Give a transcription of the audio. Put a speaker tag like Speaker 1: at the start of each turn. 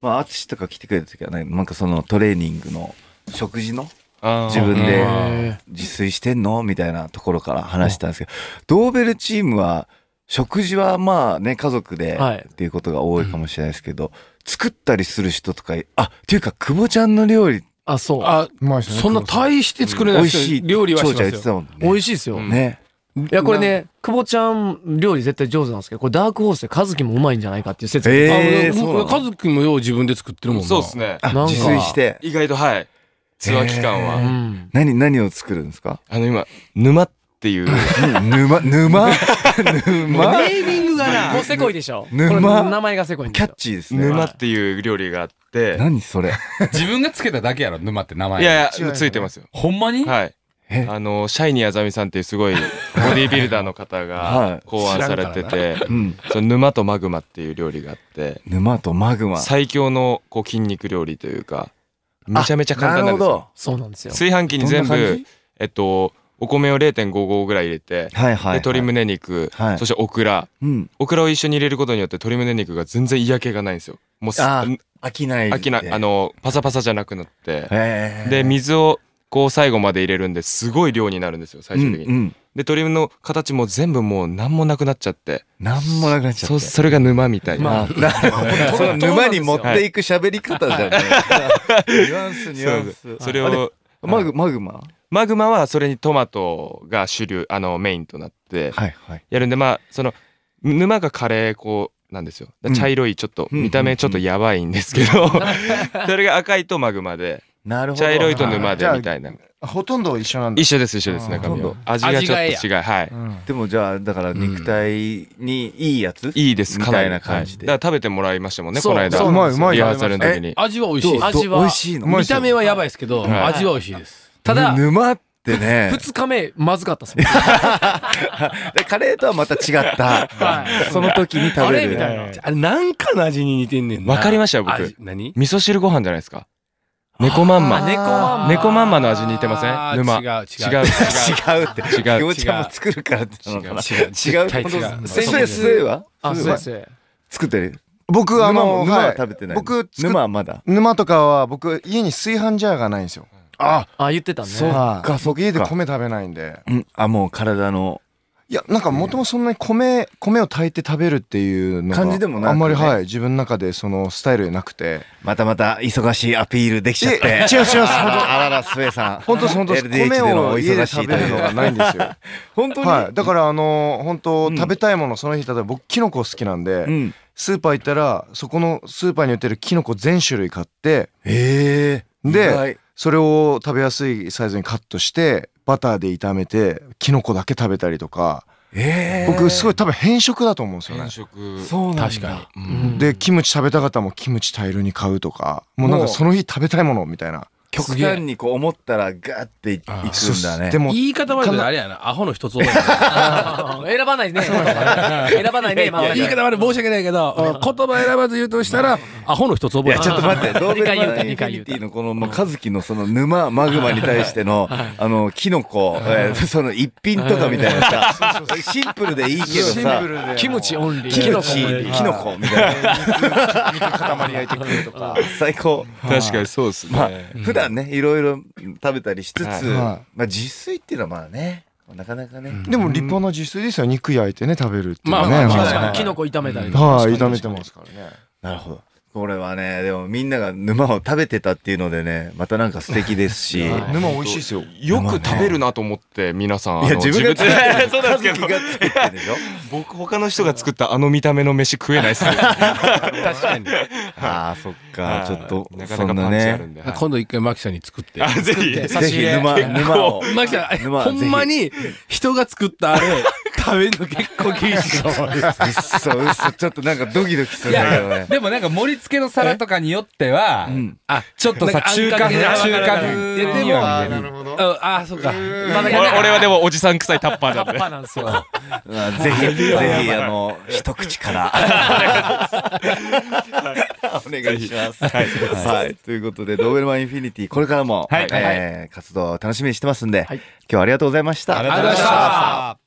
Speaker 1: まあ、アとか来てくれた時はね、なんかそのトレーニングの食事の自分で自炊してんのみたいなところから話したんですけど、ドーベルチームは食事はまあね、家族でっていうことが多いかもしれないですけど、はいうん、作ったりする人とか、あ、っていうか、久保ちゃんの料理あ、そう。あ、うまい、ね、そんな大して作れない、うん、美味しい料理はしますよ。美味しいですよ。ね。いやこれね久保ちゃん料理絶対上手なんですけどこれダークホースで和樹もうまいんじゃないかっていう説が、あー、そう和
Speaker 2: 樹もよう自分で作ってるもんなそうですね自炊して意外とはいツアー期間は、えー、
Speaker 1: 何何を作るんですかあの今沼っていう沼沼沼 ネーミングがなもうせこいでしょ沼名前がせこいキャッチーで
Speaker 2: すね沼っていう料理があって何それ 自分がつけただけやろ沼って名前いやいやついてますよほんまにはいあのシャイニーあざみさんっていうすごい ボディービルダーの方が考案されてて、うん、その沼とマグマっていう料理があって
Speaker 1: 沼とマグマ最
Speaker 2: 強のこう筋肉料理というかめちゃめちゃ簡単なんですよ炊飯器に全部えっとお米を0 5合ぐらい入れて、はいはいはい、で鶏胸肉、はい、そしてオクラ、うん、オクラを一緒に入れることによって鶏胸肉が全然嫌気がないんですよもう飽きない飽きないあのパサパサじゃなくなってで水を粉最後まで入れるんですごい量になるんですよ最終的に。うんうん、で鶏の形も全部もう何もなくなっちゃって何もなくなっちゃってそれが沼みたいな、まあ、沼に持っていく喋り方じゃね、い、ニュアンスニュアンスそれをマグマグママグマはそれにトマトが主流あのメインとなってやるんで、はいはい、まあその沼がカレーこうなんですよ茶色いちょっと、うん、見た目ちょっとやばいんですけど、うん、それが赤いとマグマで
Speaker 1: なるほど。茶色いと沼でみた
Speaker 2: いな。ほとんど一緒なんだ。一緒です、一緒です。中身味がちょっと違う。はい。でもじゃあ、だから肉体にいいやついいです、みたいな感じで。だから食べてもらいましたもんね、この間。うまいうまい。リハーサルの時に。味は美味しい。味は。美味しいの見た目はやばいですけど、味は美味しいです。
Speaker 1: ただ、沼ってね。二日目、まずかったす カレーとはまた違った。その時に食べる。
Speaker 2: あれ、なんかの味に似てんねんな。わかりました、僕。何味噌汁ご飯じゃないですか。猫まんま猫まんままん
Speaker 1: まの味に似てません沼違う違う違う 違うって違餃子も作るからって違う違う違う先生は作ってる僕あの沼は食べてない僕沼はまだ沼とかは僕家に炊飯ジャーがないんですよああ言ってたねそっか僕家で米食べないんでうん、あもう体のいや、なんかもともとそんなに米、米を炊いて食べるっていうのが、感じでもなく、ね、あんまりはい、自分の中でそのスタイルなくて。またまた忙しいアピールできちゃって。違う違う、あらら、スエさん。本当本当米を家で食べるのがないんですよ。本当にはい。だからあの、本当、食べたいもの、その日、例えば僕、キノコ好きなんで、うんスーパー行ったらそこのスーパーに売ってるキノコ全種類買ってえではいそれを食べやすいサイズにカットしてバターで炒めてキノコだけ食べたりとか。えー、僕すごい多分変色だと思うんですよね変色そうなん確かに、うん、でキムチ食べた方もキムチ大量に買うとかもうなんかその日食べたいものみたいな極端にこう思ったらガーっていくんだね。でも言い方悪いあれやな、アホの一つ覚え選ばないね。選ばないね、今、ま言い方悪い、申し訳ないけど、言葉選ばず言うとしたら、アホの一つ覚えちょっと待って、ドーベルマとインフィニティのこの、まあ、和樹のその沼、マグマに対しての、あの、キノコ、えー、その一品とかみたいなさ、シンプルでいいけどさ、キムチオンリー。キムチ、キノコみたいな。肉塊焼いてくるとか。最高。確かにそうですね。まあ、普段段ねいろいろ食べたりしつつ、はいまあ、自炊っていうのはまあねなかなかね、うん、でも立派な自炊ですよ肉焼いてね食べるっていうねまあまあ、まあ、きのこ炒めたりとか、はい、炒めてますからねなるほどこれはね、でもみんなが沼を食べてたっていうのでね、またなんか素敵ですし。沼美味しいですよ。よく食べるなと思って、皆さん。いや、自分が作ってそうなんですけど。
Speaker 2: 僕、他の人が作ったあの見た目の飯食えないっすね。確かに。
Speaker 1: ああ、そっか。ちょっと、なかなかね。今度一回マキさんに作って。ぜひ、ぜひ沼、沼を。マキさん、ほんまに人が作ったあれ。食べるの結構厳しい。そう、ちょっとなんかドキドキするんだけどね。でもなんか盛
Speaker 2: り付けの皿とかによっ
Speaker 1: ては、あ、ちょっとさ、中華風、中華風。でも、な
Speaker 2: るほど。あ、そうか。俺はでもおじさん臭いタッパーなんで。タッパーなんですよ。
Speaker 1: ぜひ、ぜひ、あの、一口から。お願いします。はい。ということで、ドーベルマンインフィニティ、これからも、活動楽しみにしてますんで、今日はありがとうございました。ありがとうございました。